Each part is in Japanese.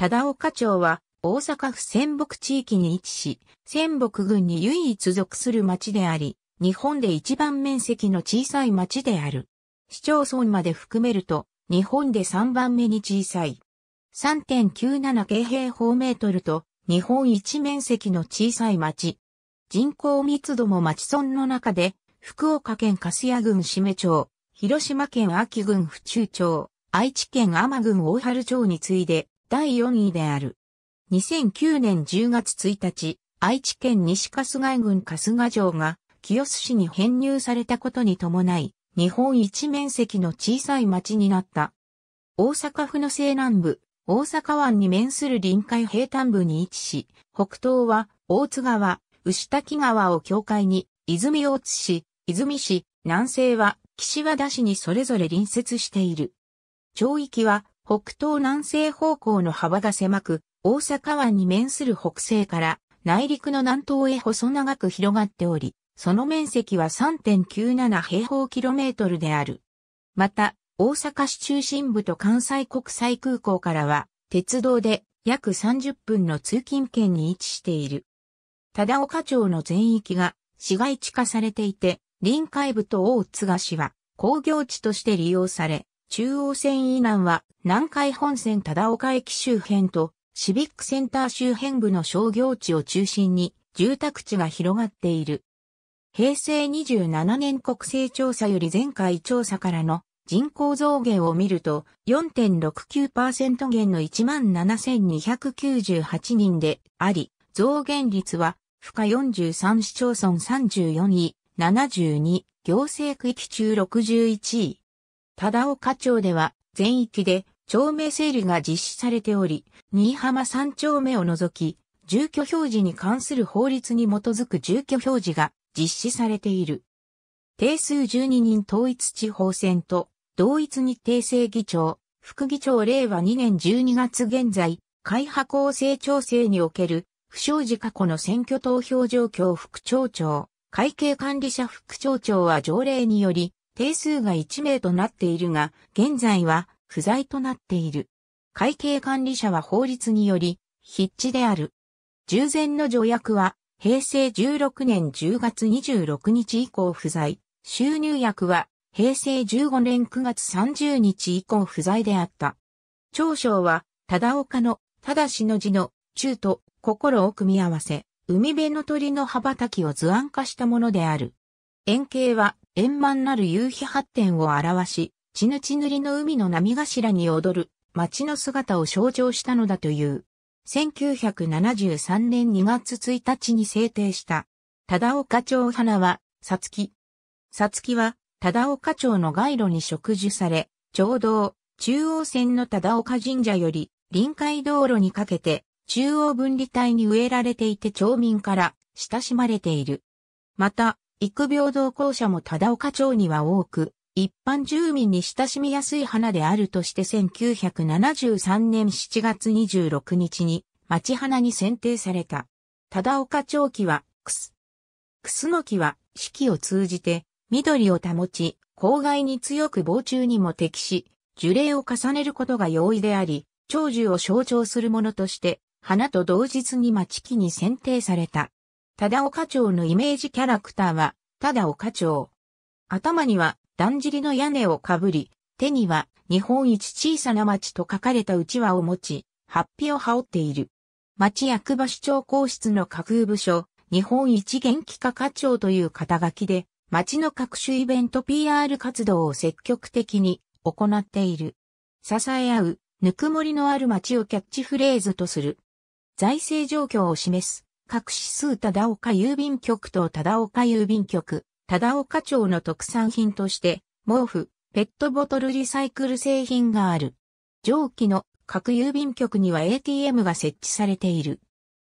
忠岡町は大阪府仙北地域に位置し、仙北郡に唯一属する町であり、日本で一番面積の小さい町である。市町村まで含めると、日本で3番目に小さい。3.97京平方メートルと、日本一面積の小さい町。人口密度も町村の中で、福岡県粕屋郡志免町、広島県安岐郡府中町、愛知県天郡大春町に次いで、第4位である。2009年10月1日、愛知県西春日井郡春日城が清須市に編入されたことに伴い、日本一面積の小さい町になった。大阪府の西南部、大阪湾に面する臨海平坦部に位置し、北東は大津川、牛滝川を境界に、泉大津市、泉市、南西は岸和田市にそれぞれ隣接している。町域は北東南西方向の幅が狭く、大阪湾に面する北西から内陸の南東へ細長く広がっており、その面積は3.97平方キロメートルである。また、大阪市中心部と関西国際空港からは、鉄道で約30分の通勤圏に位置している。忠岡町の全域が市街地化されていて、臨海部と大津賀市は工業地として利用され、中央線以南は南海本線忠岡駅周辺とシビックセンター周辺部の商業地を中心に住宅地が広がっている。平成27年国勢調査より前回調査からの人口増減を見ると4.69%減の17,298人であり、増減率は負荷43市町村34位、72行政区域中61位。忠岡町では全域で町名整理が実施されており、新居浜3丁目を除き、住居表示に関する法律に基づく住居表示が実施されている。定数12人統一地方選と同一日定制議長、副議長令和2年12月現在、会派構成調整における不祥事過去の選挙投票状況副町長、会計管理者副町長は条例により、定数が1名となっているが、現在は不在となっている。会計管理者は法律により、筆致である。従前の条約は、平成16年10月26日以降不在。収入役は、平成15年9月30日以降不在であった。長章は、忠岡の、たしの字の、中と、心を組み合わせ、海辺の鳥の羽ばたきを図案化したものである。円形は、円満なる夕日発展を表し、血ぬち塗りの海の波頭に踊る街の姿を象徴したのだという。1973年2月1日に制定した、忠岡町花は、さつき。さつきは、忠岡町の街路に植樹され、町道、中央線の忠岡神社より、臨海道路にかけて、中央分離帯に植えられていて町民から親しまれている。また、育病同行者も忠岡町には多く、一般住民に親しみやすい花であるとして1973年7月26日に町花に選定された。忠岡町木は、クス。クスの木は四季を通じて緑を保ち、公害に強く防虫にも適し、樹齢を重ねることが容易であり、長寿を象徴するものとして、花と同日に町木に選定された。忠岡町のイメージキャラクターは、忠岡町。頭には、だんじりの屋根をかぶり、手には、日本一小さな町と書かれたうちわを持ち、ハッピを羽織っている。町役場市長公室の架空部署、日本一元気課課長という肩書きで、町の各種イベント PR 活動を積極的に行っている。支え合う、ぬくもりのある町をキャッチフレーズとする。財政状況を示す各指数忠岡郵便局と忠岡郵便局、忠岡町の特産品として、毛布、ペットボトルリサイクル製品がある。上記の各郵便局には ATM が設置されている。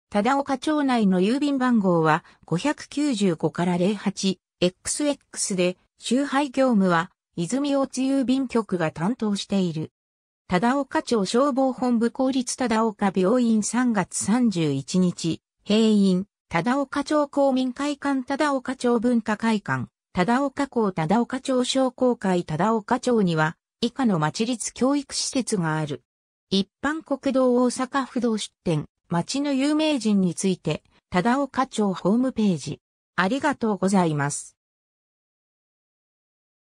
忠岡町内の郵便番号は595から08、XX で、集配業務は、泉大津郵便局が担当している。忠岡町消防本部公立忠岡病院3月31日、平院、忠岡町公民会館忠岡町文化会館、忠岡校忠岡町商工会忠岡町には、以下の町立教育施設がある。一般国道大阪府道出店、町の有名人について、忠岡町ホームページ。ありがとうございます。